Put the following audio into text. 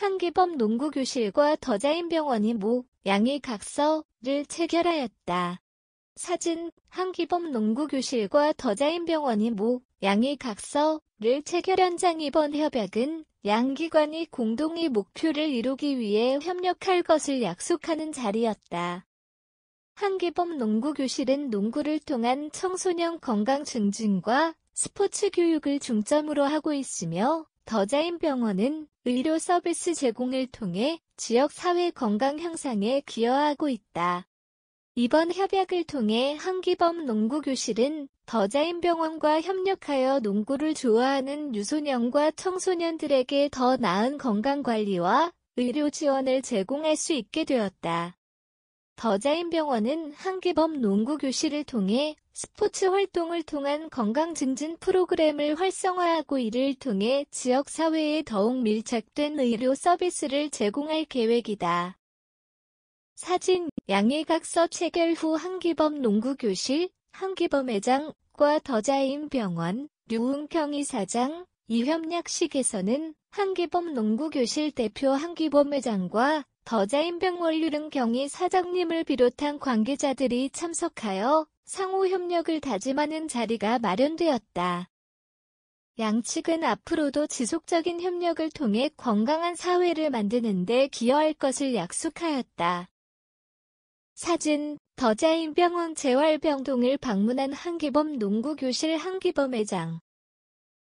한기범 농구교실과 더자인병원이 모, 양의 각서를 체결하였다. 사진, 한기범 농구교실과 더자인병원이 모, 양의 각서를 체결 한장 이번 협약은 양기관이 공동의 목표를 이루기 위해 협력할 것을 약속하는 자리였다. 한기범 농구교실은 농구를 통한 청소년 건강 증진과 스포츠 교육을 중점으로 하고 있으며 더자인병원은 의료 서비스 제공을 통해 지역 사회 건강 향상에 기여하고 있다. 이번 협약을 통해 한기범 농구교실은 더자인병원과 협력하여 농구를 좋아하는 유소년과 청소년들에게 더 나은 건강관리와 의료 지원을 제공할 수 있게 되었다. 더자인병원은 한기범 농구교실을 통해 스포츠 활동을 통한 건강 증진 프로그램을 활성화하고 이를 통해 지역사회에 더욱 밀착된 의료 서비스를 제공할 계획이다. 사진, 양일각서 체결 후 한기범 농구교실, 한기범 회장과 더자인병원, 류은평 이사장, 이협약식에서는 한기범 농구교실 대표 한기범 회장과 더자인병원류릉 경위 사장님을 비롯한 관계자들이 참석하여 상호 협력을 다짐하는 자리가 마련되었다. 양측은 앞으로도 지속적인 협력을 통해 건강한 사회를 만드는 데 기여할 것을 약속하였다. 사진 더자인병원 재활병동을 방문한 한기범 농구교실 한기범 회장